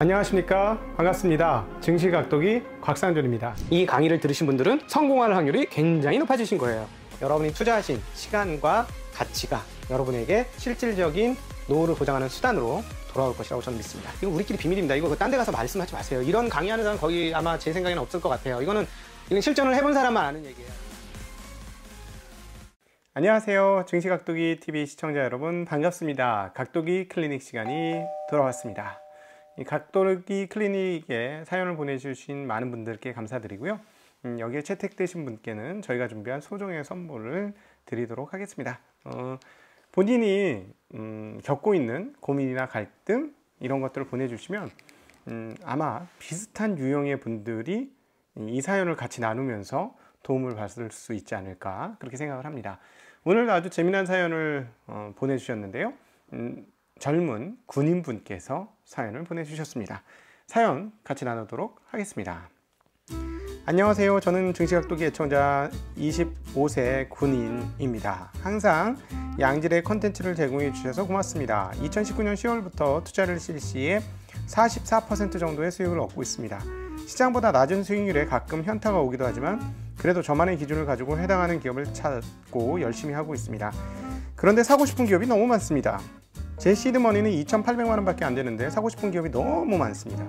안녕하십니까 반갑습니다 증시각도기 곽상준입니다 이 강의를 들으신 분들은 성공할 확률이 굉장히 높아지신 거예요 여러분이 투자하신 시간과 가치가 여러분에게 실질적인 노후를 보장하는 수단으로 돌아올 것이라고 저는 믿습니다 이거 우리끼리 비밀입니다 이거 딴 데 가서 말씀하지 마세요 이런 강의하는 사람 거의 아마 제 생각에는 없을 것 같아요 이거는 이건 실전을 해본 사람만 아는 얘기예요 안녕하세요 증시각도기 TV 시청자 여러분 반갑습니다 각도기 클리닉 시간이 돌아왔습니다 각도르기 클리닉에 사연을 보내주신 많은 분들께 감사드리고요. 음, 여기에 채택되신 분께는 저희가 준비한 소정의 선물을 드리도록 하겠습니다. 어, 본인이 음, 겪고 있는 고민이나 갈등 이런 것들을 보내주시면 음, 아마 비슷한 유형의 분들이 이 사연을 같이 나누면서 도움을 받을 수 있지 않을까 그렇게 생각을 합니다. 오늘 아주 재미난 사연을 어, 보내주셨는데요. 음, 젊은 군인분께서 사연을 보내주셨습니다. 사연 같이 나누도록 하겠습니다. 안녕하세요. 저는 증시각도기 애청자 25세 군인입니다. 항상 양질의 컨텐츠를 제공해 주셔서 고맙습니다. 2019년 10월부터 투자를 실시해 44% 정도의 수익을 얻고 있습니다. 시장보다 낮은 수익률에 가끔 현타가 오기도 하지만 그래도 저만의 기준을 가지고 해당하는 기업을 찾고 열심히 하고 있습니다. 그런데 사고 싶은 기업이 너무 많습니다. 제 시드머니는 2,800만 원밖에 안 되는데 사고 싶은 기업이 너무 많습니다.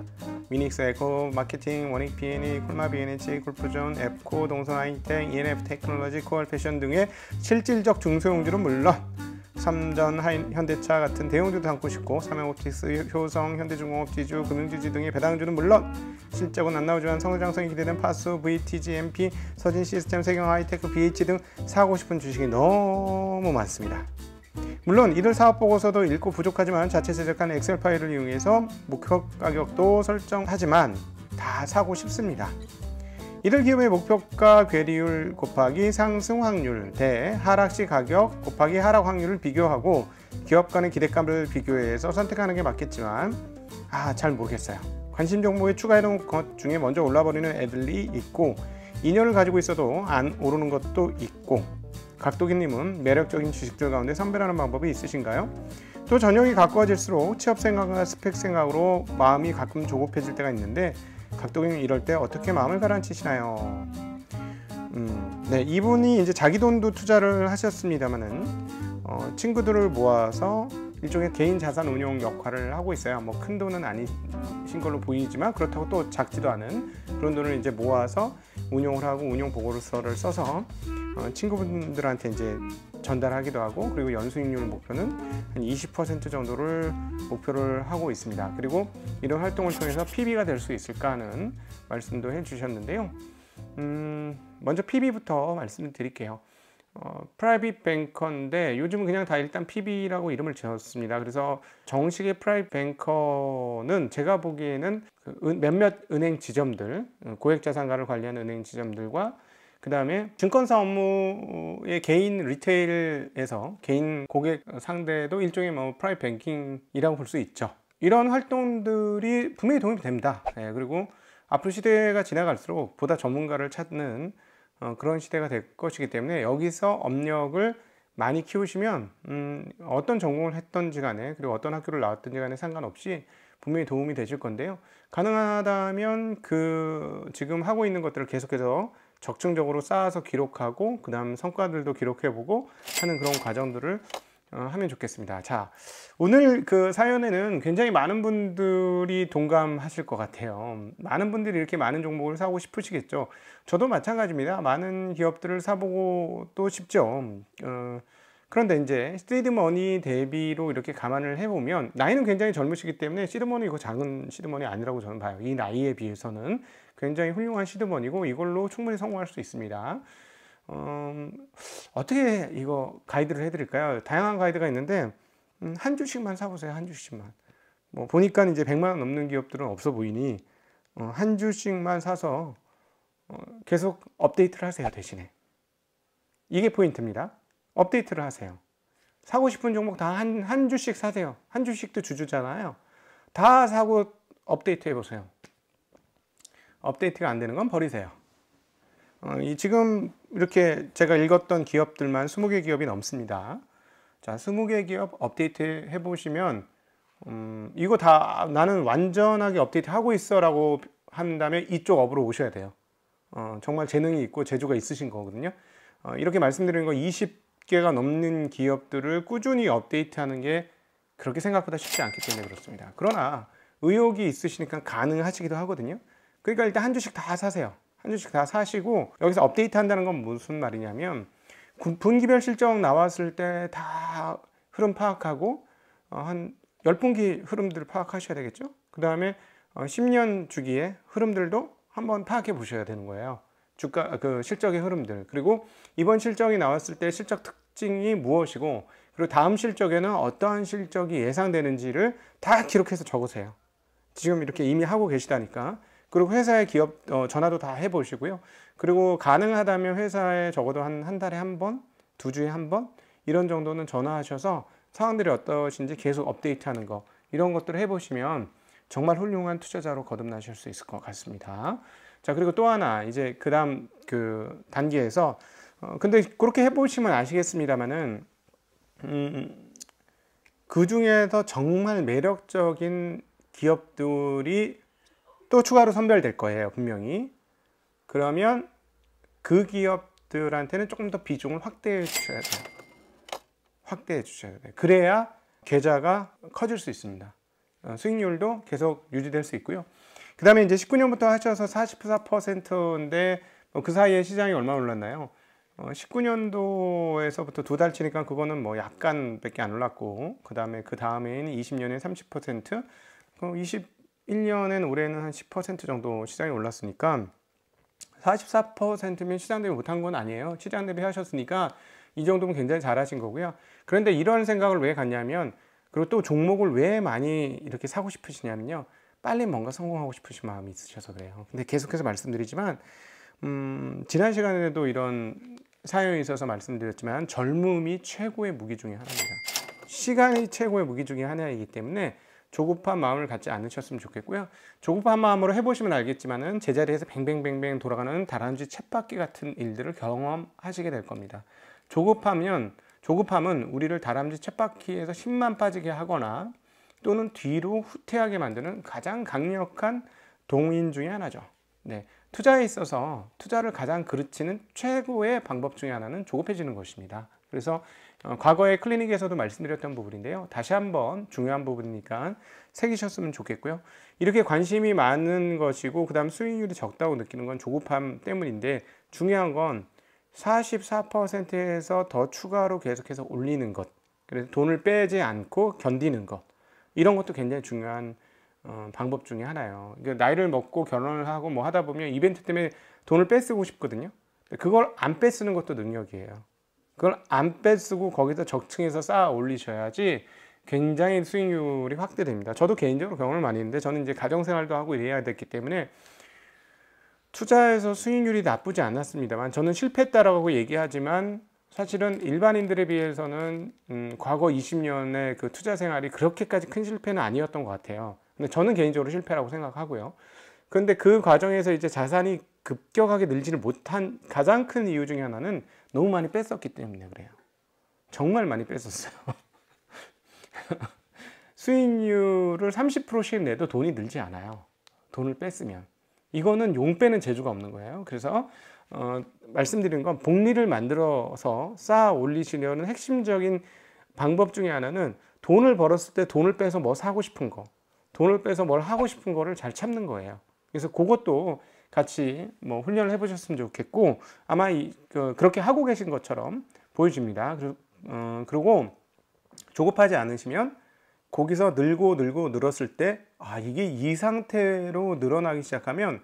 미닉스 에코, 마케팅, 원익 B&E, 콜마 B&H, 골프존, 앱코, 동선 아이텍, ENF 테크놀로지, 코알 패션 등의 실질적 중소형주는 물론 삼전, 하인, 현대차 같은 대형주도 담고 싶고 삼양옵틱스, 효성, 현대중공업, 지주, 금융주 등의 배당주는 물론 실적은 안 나오지만 성장성이 기대된 파수, VTG, MP, 서진 시스템, 세경 하이테크, BH 등 사고 싶은 주식이 너무 많습니다. 물론 이들 사업 보고서도 읽고 부족하지만 자체 제작한 엑셀 파일을 이용해서 목표 가격도 설정하지만 다 사고 싶습니다. 이들 기업의 목표가 괴리율 곱하기 상승 확률 대 하락 시 가격 곱하기 하락 확률을 비교하고 기업 간의 기대감을 비교해서 선택하는 게 맞겠지만 아 잘 모르겠어요. 관심 정보에 추가해놓은 것 중에 먼저 올라버리는 애들이 있고 인연을 가지고 있어도 안 오르는 것도 있고 각도기님은 매력적인 주식들 가운데 선별하는 방법이 있으신가요? 또전형이 가까워질수록 취업 생각과 스펙 생각으로 마음이 가끔 조급해질 때가 있는데 각도기님 이럴 때 어떻게 마음을 가라앉히시나요? 음, 네, 이분이 이제 자기 돈도 투자를 하셨습니다만은 어, 친구들을 모아서 일종의 개인 자산 운용 역할을 하고 있어요. 뭐 큰 돈은 아니신 걸로 보이지만 그렇다고 또 작지도 않은 그런 돈을 이제 모아서 운용을 하고 운용 보고서를 써서 어, 친구분들한테 이제 전달하기도 하고 그리고 연수익률 목표는 한 20% 정도를 목표를 하고 있습니다. 그리고 이런 활동을 통해서 PB가 될 수 있을까 하는 말씀도 해주셨는데요. 음, 먼저 PB부터 말씀드릴게요. 어, 프라이빗 뱅커인데 요즘은 그냥 다 일단 PB라고 이름을 지었습니다. 그래서 정식의 프라이빗 뱅커는 제가 보기에는 그 은, 몇몇 은행 지점들, 어, 고액자산가를 관리하는 은행 지점들과 그 다음에 증권사 업무의 개인 리테일에서 개인 고객 상대도 일종의 뭐 프라이빗 뱅킹이라고 볼 수 있죠. 이런 활동들이 분명히 도움이 됩니다. 네, 그리고 앞으로 시대가 지나갈수록 보다 전문가를 찾는 어, 그런 시대가 될 것이기 때문에 여기서 업력을 많이 키우시면 음, 어떤 전공을 했던지 간에 그리고 어떤 학교를 나왔던지 간에 상관없이 분명히 도움이 되실 건데요. 가능하다면 그 지금 하고 있는 것들을 계속해서 적중적으로 쌓아서 기록하고 그 다음 성과들도 기록해보고 하는 그런 과정들을 어, 하면 좋겠습니다. 자, 오늘 그 사연에는 굉장히 많은 분들이 동감하실 것 같아요. 많은 분들이 이렇게 많은 종목을 사고 싶으시겠죠. 저도 마찬가지입니다. 많은 기업들을 사보고 또 싶죠. 어, 그런데 이제 시드머니 대비로 이렇게 감안을 해보면 나이는 굉장히 젊으시기 때문에 시드머니 이거 작은 시드머니 아니라고 저는 봐요. 이 나이에 비해서는 굉장히 훌륭한 시드머니고 이걸로 충분히 성공할 수 있습니다. 음, 어떻게 이거 가이드를 해드릴까요? 다양한 가이드가 있는데 음, 한 주씩만 사보세요. 한 주씩만. 뭐 보니까 이제 100만 원 넘는 기업들은 없어 보이니 어, 한 주씩만 사서 어, 계속 업데이트를 하세요. 대신에. 이게 포인트입니다. 업데이트를 하세요. 사고 싶은 종목 다한한 주씩 사세요. 한 주씩도 주주잖아요. 다 사고 업데이트 해보세요. 업데이트가 안 되는 건 버리세요. 어, 이 지금 이렇게 제가 읽었던 기업들만 20개 기업이 넘습니다. 자, 20개 기업 업데이트 해보시면 음, 이거 다 나는 완전하게 업데이트 하고 있어 라고 한다면 이쪽 업으로 오셔야 돼요. 어, 정말 재능이 있고 재주가 있으신 거거든요. 어, 이렇게 말씀드리는 건 20개가 넘는 기업들을 꾸준히 업데이트하는 게 그렇게 생각보다 쉽지 않기 때문에 그렇습니다. 그러나 의욕이 있으시니까 가능하시기도 하거든요. 그러니까 일단 한 주씩 다 사세요. 한 주씩 다 사시고 여기서 업데이트 한다는 건 무슨 말이냐면 분기별 실적 나왔을 때 다 흐름 파악하고 어, 한 10분기 흐름들을 파악하셔야 되겠죠 그 다음에 10년 어, 주기의 흐름들도 한번 파악해 보셔야 되는 거예요 주가 그 실적의 흐름들 그리고 이번 실적이 나왔을 때 실적 특징이 무엇이고 그리고 다음 실적에는 어떠한 실적이 예상되는지를 다 기록해서 적으세요 지금 이렇게 이미 하고 계시다니까 그리고 회사의 기업 어, 전화도 다 해보시고요. 그리고 가능하다면 회사에 적어도 한, 한 달에 한 번, 두 주에 한 번 이런 정도는 전화하셔서 상황들이 어떠신지 계속 업데이트하는 거 이런 것들을 해보시면 정말 훌륭한 투자자로 거듭나실 수 있을 것 같습니다. 자 그리고 또 하나 이제 그다음 그 단계에서 어, 근데 그렇게 해보시면 아시겠습니다만은 음, 음, 그 중에서 정말 매력적인 기업들이 또 추가로 선별될 거예요 분명히 그러면 그 기업들한테는 조금 더 비중을 확대해 주셔야 돼요 확대해 주셔야 돼요 그래야 계좌가 커질 수 있습니다 어, 수익률도 계속 유지될 수 있고요 그 다음에 이제 19년부터 하셔서 44%인데 뭐 그 사이에 시장이 얼마 올랐나요? 19년도에서부터 어, 두 달치니까 그거는 뭐 약간 밖에 안 올랐고 그 다음에 그 다음에는 20년에 30% 20, 1년엔 올해는 한 10% 정도 시장이 올랐으니까 44%면 시장 대비 못한 건 아니에요. 시장 대비 하셨으니까 이 정도면 굉장히 잘하신 거고요. 그런데 이런 생각을 왜 갖냐면 그리고 또 종목을 왜 많이 이렇게 사고 싶으시냐면요. 빨리 뭔가 성공하고 싶으신 마음이 있으셔서 그래요. 근데 계속해서 말씀드리지만 음, 지난 시간에도 이런 사연에 있어서 말씀드렸지만 젊음이 최고의 무기 중의 하나입니다. 시간이 최고의 무기 중의 하나이기 때문에 조급한 마음을 갖지 않으셨으면 좋겠고요. 조급한 마음으로 해보시면 알겠지만은 제자리에서 뱅뱅뱅뱅 돌아가는 다람쥐 챗바퀴 같은 일들을 경험하시게 될 겁니다. 조급하면 조급함은 우리를 다람쥐 챗바퀴에서 힘만 빠지게 하거나 또는 뒤로 후퇴하게 만드는 가장 강력한 동인 중의 하나죠. 네. 투자에 있어서 투자를 가장 그르치는 최고의 방법 중의 하나는 조급해지는 것입니다. 그래서 어, 과거에 클리닉에서도 말씀드렸던 부분인데요. 다시 한번 중요한 부분이니까 새기셨으면 좋겠고요. 이렇게 관심이 많은 것이고 그 다음 수익률이 적다고 느끼는 건 조급함 때문인데 중요한 건 44%에서 더 추가로 계속해서 올리는 것 그래서 돈을 빼지 않고 견디는 것 이런 것도 굉장히 중요한 어, 방법 중에 하나예요 그러니까 나이를 먹고 결혼을 하고 뭐 하다 보면 이벤트 때문에 돈을 빼쓰고 싶거든요 그걸 안 빼쓰는 것도 능력이에요 그걸 안 빼쓰고 거기다 적층해서 쌓아 올리셔야지 굉장히 수익률이 확대됩니다. 저도 개인적으로 경험을 많이 했는데 저는 이제 가정생활도 하고 이래야 됐기 때문에 투자에서 수익률이 나쁘지 않았습니다만 저는 실패했다라고 얘기하지만 사실은 일반인들에 비해서는 음, 과거 20년의 그 투자 생활이 그렇게까지 큰 실패는 아니었던 것 같아요. 근데 저는 개인적으로 실패라고 생각하고요. 그런데 그 과정에서 이제 자산이 급격하게 늘지를 못한 가장 큰 이유 중에 하나는 너무 많이 뺐었기 때문에 그래요. 정말 많이 뺐었어요. 수익률을 30%씩 내도 돈이 늘지 않아요. 돈을 뺐으면. 이거는 용 빼는 재주가 없는 거예요. 그래서 어, 말씀드린 건 복리를 만들어서 쌓아 올리시려는 핵심적인 방법 중에 하나는 돈을 벌었을 때 돈을 빼서 뭐 사고 싶은 거, 돈을 빼서 뭘 하고 싶은 거를 잘 참는 거예요. 그래서 그것도 같이 뭐 훈련을 해보셨으면 좋겠고 아마 이, 그, 렇게 하고 계신 것처럼 보여집니다. 그리고, 어, 그리고 조급하지 않으시면 거기서 늘고 늘고 늘었을 때 아 이게 이 상태로 늘어나기 시작하면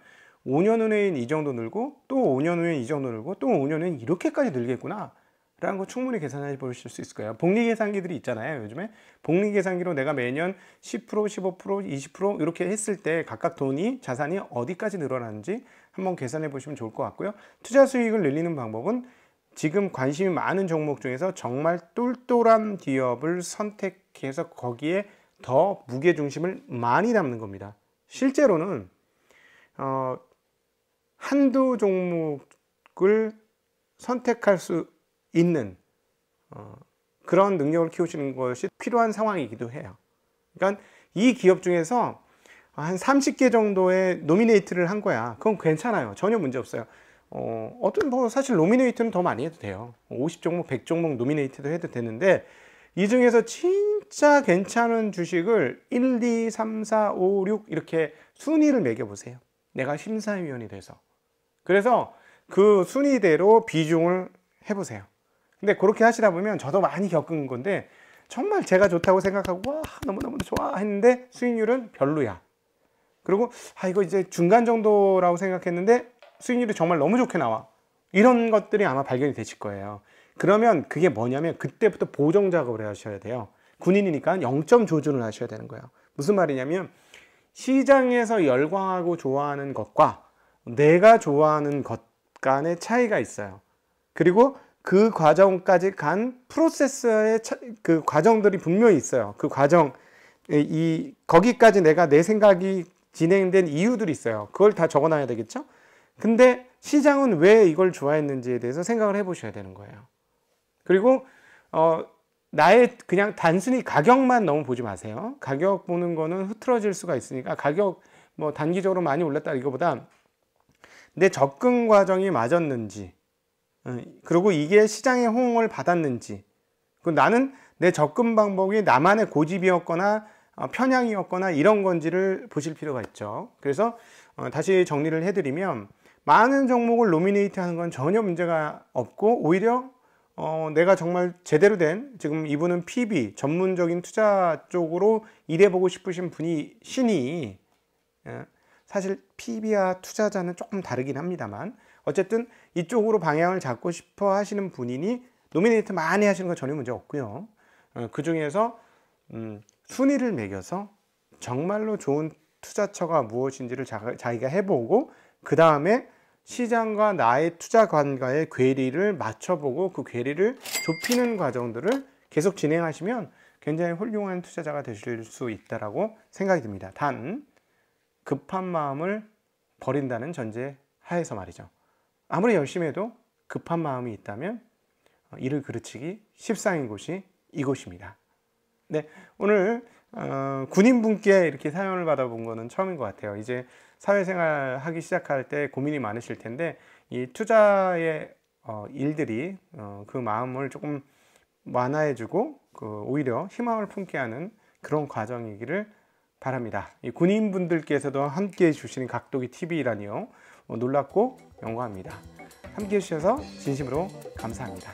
5년 후에는 이 정도 늘고 또 5년 후에는 이 정도 늘고 또 5년 후에는 이렇게까지 늘겠구나 라는 거 충분히 계산해 보실 수 있을 거예요. 복리 계산기들이 있잖아요. 요즘에 복리 계산기로 내가 매년 10%, 15%, 20% 이렇게 했을 때 각각 돈이 자산이 어디까지 늘어나는지 한번 계산해 보시면 좋을 것 같고요. 투자 수익을 늘리는 방법은 지금 관심이 많은 종목 중에서 정말 똘똘한 기업을 선택해서 거기에 더 무게 중심을 많이 담는 겁니다. 실제로는 어, 한두 종목을 선택할 수 있는 어, 그런 능력을 키우시는 것이 필요한 상황이기도 해요. 그러니까 이 기업 중에서 한 30개 정도의 노미네이트를 한 거야. 그건 괜찮아요. 전혀 문제 없어요. 어, 어떤 뭐 사실 노미네이트는 더 많이 해도 돼요. 50종목, 뭐 100종목 노미네이트도 해도 되는데 이 중에서 진짜 괜찮은 주식을 1, 2, 3, 4, 5, 6 이렇게 순위를 매겨보세요. 내가 심사위원이 돼서. 그래서 그 순위대로 비중을 해보세요. 근데 그렇게 하시다 보면 저도 많이 겪은 건데 정말 제가 좋다고 생각하고 와 너무너무 좋아 했는데 수익률은 별로야. 그리고 아 이거 이제 중간 정도라고 생각했는데 수익률이 정말 너무 좋게 나와. 이런 것들이 아마 발견이 되실 거예요. 그러면 그게 뭐냐면 그때부터 보정 작업을 하셔야 돼요. 군인이니까 0점 조준을 하셔야 되는 거예요. 무슨 말이냐면 시장에서 열광하고 좋아하는 것과 내가 좋아하는 것 간의 차이가 있어요. 그리고 그 과정까지 간 프로세스의 그 과정들이 분명히 있어요. 그 과정 이 거기까지 내가 내 생각이 진행된 이유들이 있어요. 그걸 다 적어놔야 되겠죠? 근데 시장은 왜 이걸 좋아했는지에 대해서 생각을 해보셔야 되는 거예요. 그리고 어, 나의 그냥 단순히 가격만 너무 보지 마세요. 가격 보는 거는 흐트러질 수가 있으니까 가격 뭐 단기적으로 많이 올랐다 이거보다 내 접근 과정이 맞았는지 어, 그리고 이게 시장의 호응을 받았는지 나는 내 접근 방법이 나만의 고집이었거나 어, 편향이었거나 이런 건지를 보실 필요가 있죠 그래서 어, 다시 정리를 해드리면 많은 종목을 노미네이트 하는 건 전혀 문제가 없고 오히려 어, 내가 정말 제대로 된 지금 이분은 PB 전문적인 투자 쪽으로 일해보고 싶으신 분이 신이 예, 사실 PB와 투자자는 조금 다르긴 합니다만 어쨌든 이쪽으로 방향을 잡고 싶어 하시는 분이니 노미네이트 많이 하시는 건 전혀 문제 없고요. 어, 그 중에서 음, 순위를 매겨서 정말로 좋은 투자처가 무엇인지를 자, 자 기가 해보고 그 다음에 시장과 나의 투자관과의 괴리를 맞춰보고 그 괴리를 좁히는 과정들을 계속 진행하시면 굉장히 훌륭한 투자자가 되실 수 있다고 생각이 듭니다. 단 급한 마음을 버린다는 전제 하에서 말이죠. 아무리 열심히 해도 급한 마음이 있다면 어, 이를 그르치기 십상인 곳이 이곳입니다. 네, 오늘 어, 군인분께 이렇게 사연을 받아본 거는 처음인 것 같아요. 이제 사회생활 하기 시작할 때 고민이 많으실 텐데 이 투자의 어, 일들이 어, 그 마음을 조금 완화해주고 그 오히려 희망을 품게 하는 그런 과정이기를 바랍니다. 군인분들께서도 함께 해주시는 각도기 TV라니요. 뭐 놀랍고 영광합니다. 함께 해주셔서 진심으로 감사합니다.